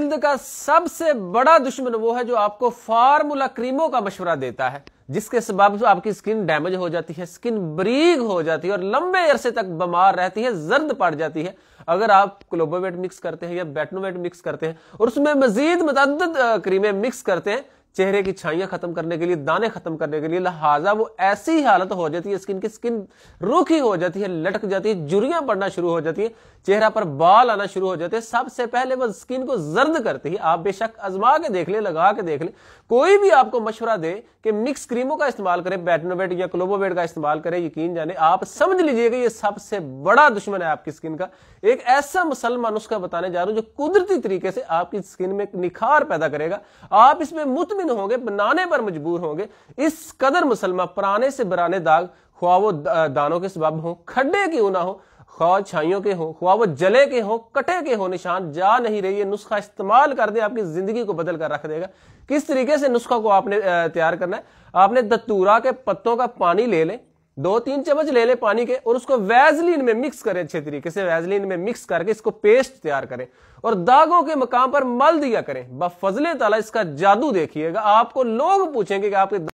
हिंद का सबसे बड़ा दुश्मन वो है जो आपको फार्मूला क्रीमों का मशवरा देता है जिसके सबाब तो आपकी स्किन डैमेज हो जाती है स्किन ब्रीक हो जाती है और लंबे अरसे तक बीमार रहती है जर्द पड़ जाती है अगर आप क्लोबोवेट मिक्स करते हैं या बैटनोवेट मिक्स करते हैं और उसमें मजीद मतद क्रीमें मिक्स करते हैं चेहरे की छाइयां खत्म करने के लिए दाने खत्म करने के लिए लिहाजा वो ऐसी हालत हो जाती है स्किन की स्किन रूखी हो जाती है लटक जाती है जुरियां पड़ना शुरू हो जाती है चेहरा पर बाल आना शुरू हो जाते हैं सबसे पहले वो स्किन को जर्द करती है आप बेशक आजमा के देख ले लगा के देख ले कोई भी आपको मशवरा दे कि मिक्स क्रीमों का इस्तेमाल करें बैटनोवेट या क्लोबोवेट का इस्तेमाल करें यकीन जाने आप समझ लीजिएगा ये सबसे बड़ा दुश्मन है आपकी स्किन का एक ऐसा मुसलमान उसका बताने जा रहा हूं जो कुदरती तरीके से आपकी स्किन में निखार पैदा करेगा आप इसमें मुतम मुतमन होंगे बनाने पर मजबूर होंगे इस कदर मुसलमान पुराने से बराने दाग खुआ वो दानों के सबब हों खड्डे क्यों ना हो ख्वा छाइयों के हों ख्वा वो जले के हों कटे के हों निशान जा नहीं रही है नुस्खा इस्तेमाल कर दे आपकी ज़िंदगी को बदल कर रख देगा किस तरीके से नुस्खा को आपने तैयार करना है आपने दतूरा के पत्तों का पानी ले लें दो तीन चम्मच ले ले पानी के और उसको वैजलिन में मिक्स करें अच्छे तरीके से वैजलिन में मिक्स करके इसको पेस्ट तैयार करें और दागों के मकाम पर मल दिया करें बफजले ताला इसका जादू देखिएगा आपको लोग पूछेंगे कि आपके